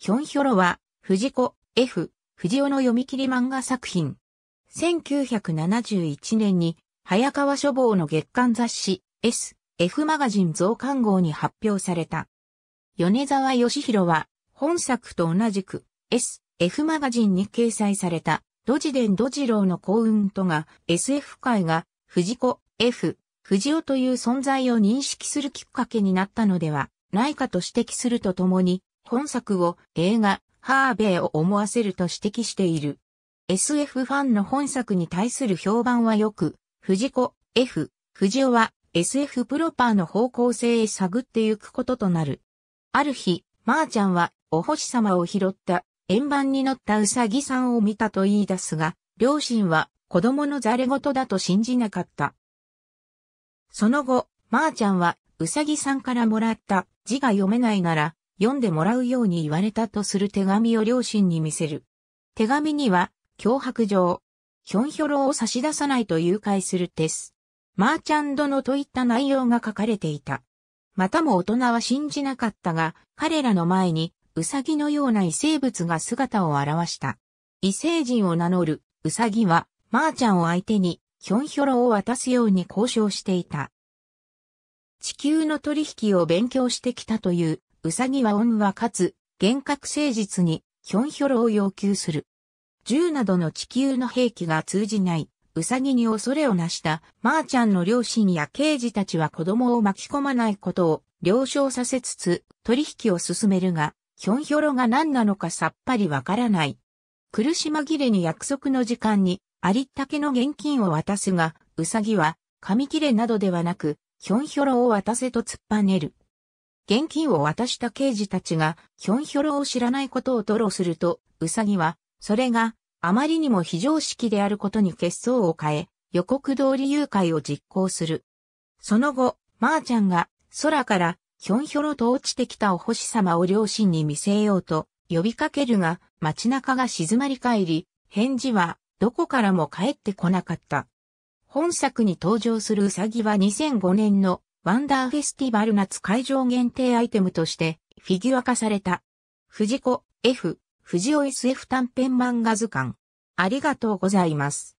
ヒョンヒョロは、藤子 F、藤尾の読み切り漫画作品。1971年に、早川書房の月刊雑誌 S、F マガジン増刊号に発表された。米沢義弘は、本作と同じく S、F マガジンに掲載された、ドジデンドジローの幸運とが SF 界が藤子 F、藤尾という存在を認識するきっかけになったのではないかと指摘するとともに、本作を映画、ハーベイを思わせると指摘している。SF ファンの本作に対する評判は良く、藤子、F、藤尾は SF プロパーの方向性へ探ってゆくこととなる。ある日、まー、あ、ちゃんはお星様を拾った円盤に乗ったうさぎさんを見たと言い出すが、両親は子供のザレ事だと信じなかった。その後、まー、あ、ちゃんはうさぎさんからもらった字が読めないなら読んでもらうように言われたとする手紙を両親に見せる。手紙には、脅迫状、ヒョンヒョロを差し出さないと誘拐するです。マーチャンドのといった内容が書かれていた。またも大人は信じなかったが、彼らの前に、ウサギのような異生物が姿を現した。異星人を名乗る、ウサギは、マーちゃんを相手に、ヒョンヒョロを渡すように交渉していた。地球の取引を勉強してきたといううさぎは恩はかつ、厳格誠実に、ひょんひょろを要求する。銃などの地球の兵器が通じない、うさぎに恐れをなした、まー、ちゃんの両親や刑事たちは子供を巻き込まないことを了承させつつ、取引を進めるが、ひょんひょろが何なのかさっぱりわからない。苦し紛れに約束の時間に、ありったけの現金を渡すが、うさぎは、紙切れなどではなく、ひょんひょろを渡せと突っぱねる。現金を渡した刑事たちが、ヒョンヒョロを知らないことを吐露すると、ウサギは、それがあまりにも非常識であることに血相を変え、予告通り誘拐を実行する。その後、マーちゃんが空からヒョンヒョロと落ちてきたお星様を両親に見せようと呼びかけるが街中が静まり返り、返事はどこからも帰ってこなかった。本作に登場するウサギは2005年のワンダーフェスティバル夏会場限定アイテムとしてフィギュア化された。藤子 F、藤尾 SF 短編漫画図鑑。ありがとうございます。